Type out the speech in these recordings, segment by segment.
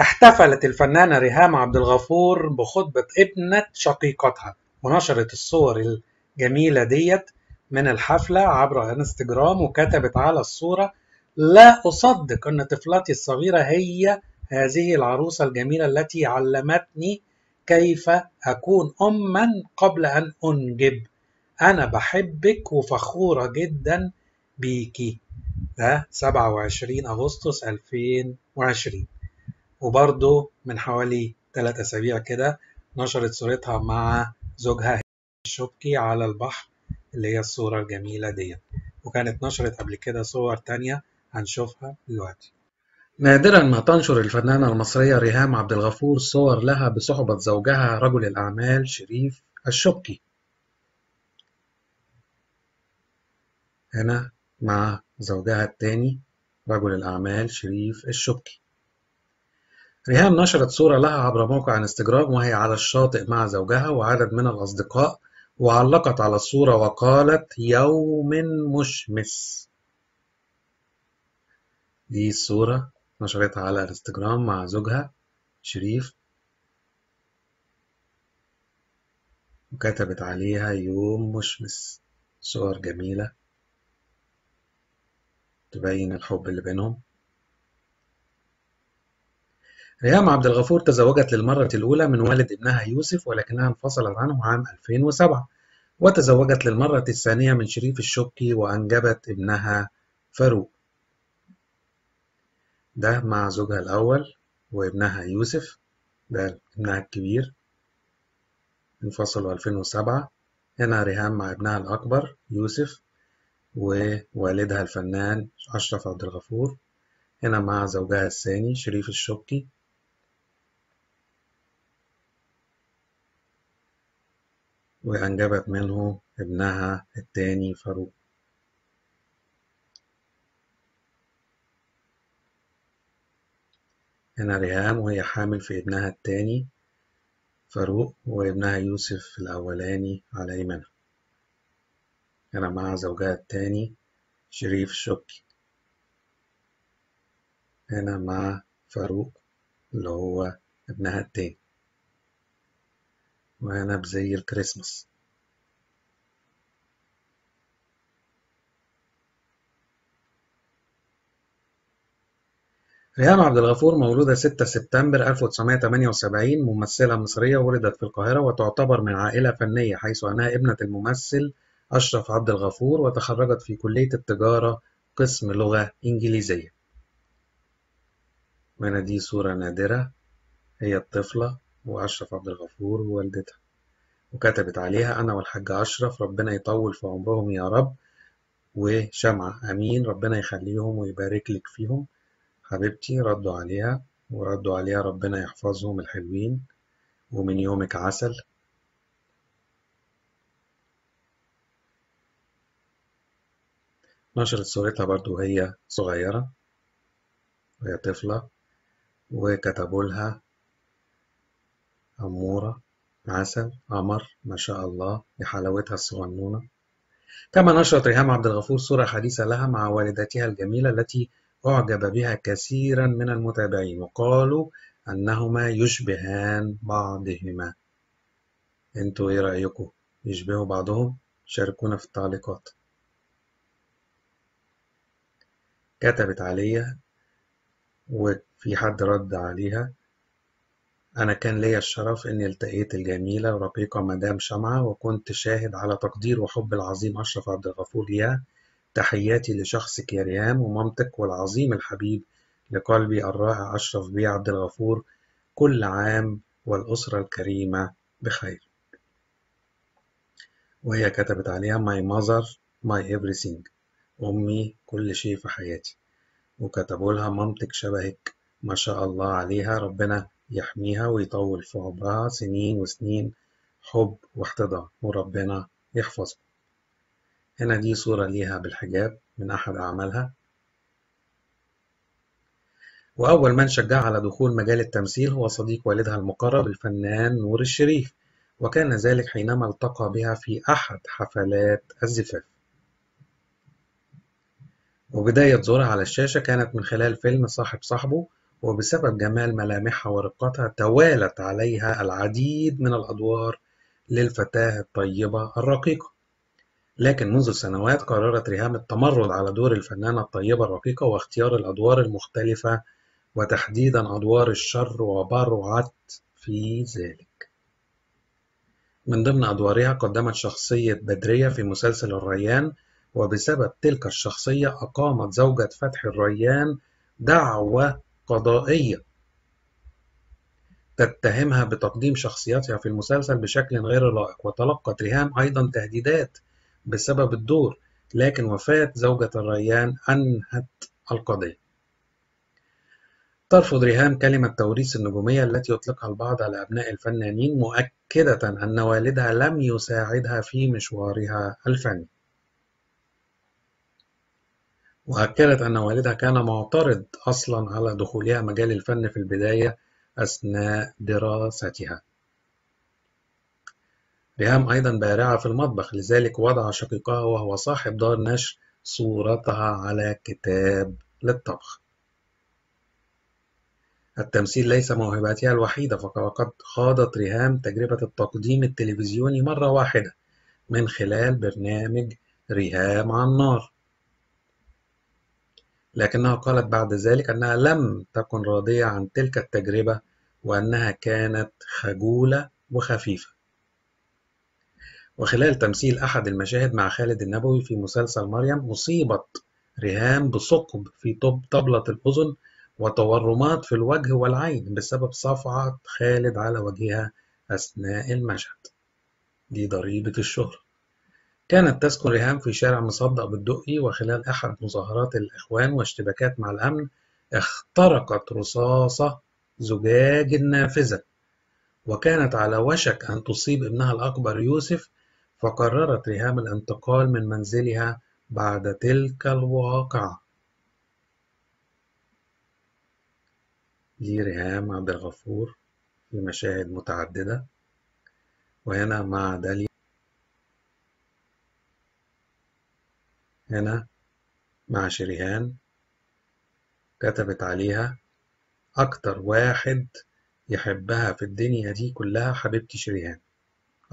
احتفلت الفنانة ريهام عبد الغفور بخطبة ابنة شقيقتها ونشرت الصور الجميلة ديت من الحفلة عبر انستجرام وكتبت على الصورة لا أصدق أن طفلتي الصغيرة هي هذه العروسة الجميلة التي علمتني كيف أكون أما قبل أن أنجب أنا بحبك وفخورة جدا بيكي ده 27 أغسطس 2020 وبرضه من حوالي ثلاث أسابيع كده نشرت صورتها مع زوجها الشبكي على البحر اللي هي الصورة الجميلة ديت وكانت نشرت قبل كده صور تانية هنشوفها دلوقتي نادرا ما تنشر الفنانة المصرية ريهام عبد الغفور صور لها بصحبة زوجها رجل الأعمال شريف الشبكي هنا مع زوجها الثاني رجل الأعمال شريف الشبكي ريهام نشرت صورة لها عبر موقع انستجرام وهي على الشاطئ مع زوجها وعدد من الأصدقاء وعلقت على الصورة وقالت يوم مشمس دي الصورة نشرتها على الانستجرام مع زوجها شريف وكتبت عليها يوم مشمس صور جميلة تبين الحب اللي بينهم ريهام عبد الغفور تزوجت للمرة الأولى من والد ابنها يوسف ولكنها انفصلت عنه عام 2007 وتزوجت للمرة الثانية من شريف الشكي وأنجبت ابنها فاروق ده مع زوجها الأول وابنها يوسف ده ابنها الكبير انفصلوا 2007 هنا ريهام مع ابنها الأكبر يوسف ووالدها الفنان أشرف عبد الغفور هنا مع زوجها الثاني شريف الشكي وأنجبت منه ابنها الثاني فاروق هنا ريهام وهي حامل في ابنها الثاني فاروق وابنها يوسف الأولاني على يمينها هنا مع زوجها الثاني شريف شكي هنا مع فاروق اللي هو ابنها التاني وعنب زي الكريسماس ريهان عبد الغفور مولودة 6 سبتمبر 1978 ممثلة مصرية ولدت في القاهرة وتعتبر من عائلة فنية حيث أنها ابنة الممثل أشرف عبد الغفور وتخرجت في كلية التجارة قسم لغة إنجليزية. وهنا دي صورة نادرة هي الطفلة وأشرف عبد الغفور ووالدتها وكتبت عليها أنا والحاج أشرف ربنا يطول في عمرهم يا رب وشمعة أمين ربنا يخليهم ويبارك لك فيهم حبيبتي ردوا عليها وردوا عليها ربنا يحفظهم الحلوين ومن يومك عسل نشرت صورتها برضو هي صغيرة وهي طفلة وكتبوا لها أمورة عسل قمر ما شاء الله بحلاوتها الصغنونة كما نشرت ريهام عبد الغفور صورة حديثة لها مع والدتها الجميلة التي أعجب بها كثيرا من المتابعين وقالوا أنهما يشبهان بعضهما انتوا ايه رأيكم يشبهوا بعضهم شاركونا في التعليقات كتبت عليها وفي حد رد عليها أنا كان ليا الشرف إني التقيت الجميلة ورقيقة مدام شمعة وكنت شاهد على تقدير وحب العظيم أشرف عبد الغفور ليها تحياتي لشخصك يا ريهام ومامتك والعظيم الحبيب لقلبي الرائع أشرف بي عبد الغفور كل عام والأسرة الكريمة بخير وهي كتبت عليها My mother my everything أمي كل شيء في حياتي وكتبوا لها مامتك شبهك ما شاء الله عليها ربنا يحميها ويطول في عمرها سنين وسنين حب واحتضان وربنا يحفظها هنا دي صورة ليها بالحجاب من أحد أعمالها وأول من شجعها على دخول مجال التمثيل هو صديق والدها المقرب الفنان نور الشريف وكان ذلك حينما التقى بها في أحد حفلات الزفاف وبداية ظهورها على الشاشة كانت من خلال فيلم صاحب صاحبه وبسبب جمال ملامحها ورقتها توالت عليها العديد من الأدوار للفتاة الطيبة الرقيقة لكن منذ سنوات قررت ريهام التمرد على دور الفنانة الطيبة الرقيقة واختيار الأدوار المختلفة وتحديدا أدوار الشر وبرعت في ذلك من ضمن أدوارها قدمت شخصية بدرية في مسلسل الريان وبسبب تلك الشخصية أقامت زوجة فتحي الريان دعوة قضائية تتهمها بتقديم شخصيتها في المسلسل بشكل غير لائق وتلقت ريهام أيضا تهديدات بسبب الدور لكن وفاة زوجة الريان أنهت القضية ترفض ريهام كلمة توريث النجومية التي يطلقها البعض على أبناء الفنانين مؤكدة أن والدها لم يساعدها في مشوارها الفني وأكدت أن والدها كان معترض أصلا على دخولها مجال الفن في البداية أثناء دراستها ريهام أيضا بارعة في المطبخ لذلك وضع شقيقها وهو صاحب دار نشر صورتها على كتاب للطبخ التمثيل ليس موهبتها الوحيدة فقد خاضت ريهام تجربة التقديم التلفزيوني مرة واحدة من خلال برنامج ريهام عن نار لكنها قالت بعد ذلك أنها لم تكن راضية عن تلك التجربة وأنها كانت خجولة وخفيفة وخلال تمثيل أحد المشاهد مع خالد النبوي في مسلسل مريم أصيبت ريهام بثقب في طبلة الأذن وتورمات في الوجه والعين بسبب صفعة خالد على وجهها أثناء المشهد دي ضريبة الشهرة كانت تسكن ريهام في شارع مصدق بالدقي وخلال أحد مظاهرات الإخوان واشتباكات مع الأمن اخترقت رصاصة زجاج النافذة وكانت على وشك أن تصيب ابنها الأكبر يوسف فقررت ريهام الانتقال من منزلها بعد تلك الواقعة دي ريهام عبد الغفور في مشاهد متعددة وهنا مع داليا هنا مع شريهان كتبت عليها أكتر واحد يحبها في الدنيا دي كلها حبيبتي شريهان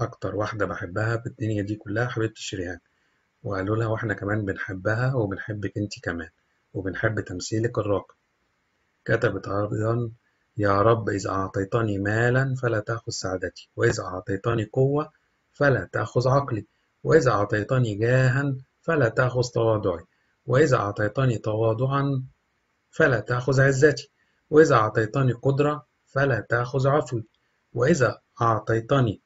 أكتر واحدة بحبها في الدنيا دي كلها حبيبتي شريهان وقالوا لها وإحنا كمان بنحبها وبنحبك أنت كمان وبنحب تمثيلك الراقي كتبت أيضا يا رب إذا أعطيتني مالا فلا تأخذ سعادتي وإذا أعطيتني قوة فلا تأخذ عقلي وإذا أعطيتني جاها فلا تأخذ تواضعي وإذا أعطيتني تواضعا فلا تأخذ عزتي وإذا أعطيتني قدرة فلا تأخذ عفوي وإذا أعطيتني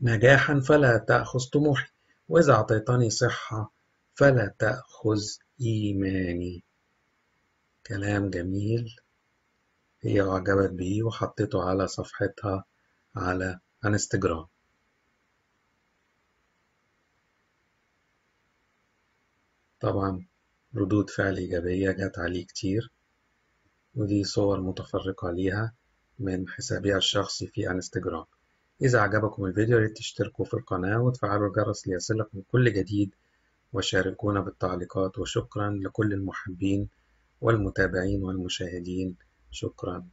نجاحا فلا تأخذ طموحي وإذا أعطيتني صحة فلا تأخذ إيماني كلام جميل هي أعجبت بيه وحطيته على صفحتها على انستجرام طبعا ردود فعل إيجابية جات عليه كتير ودي صور متفرقة ليها من حسابي الشخصي في انستجرام إذا عجبكم الفيديو ريت تشتركوا في القناة وتفعلوا الجرس ليصلكم كل جديد وشاركونا بالتعليقات وشكرا لكل المحبين والمتابعين والمشاهدين شكرا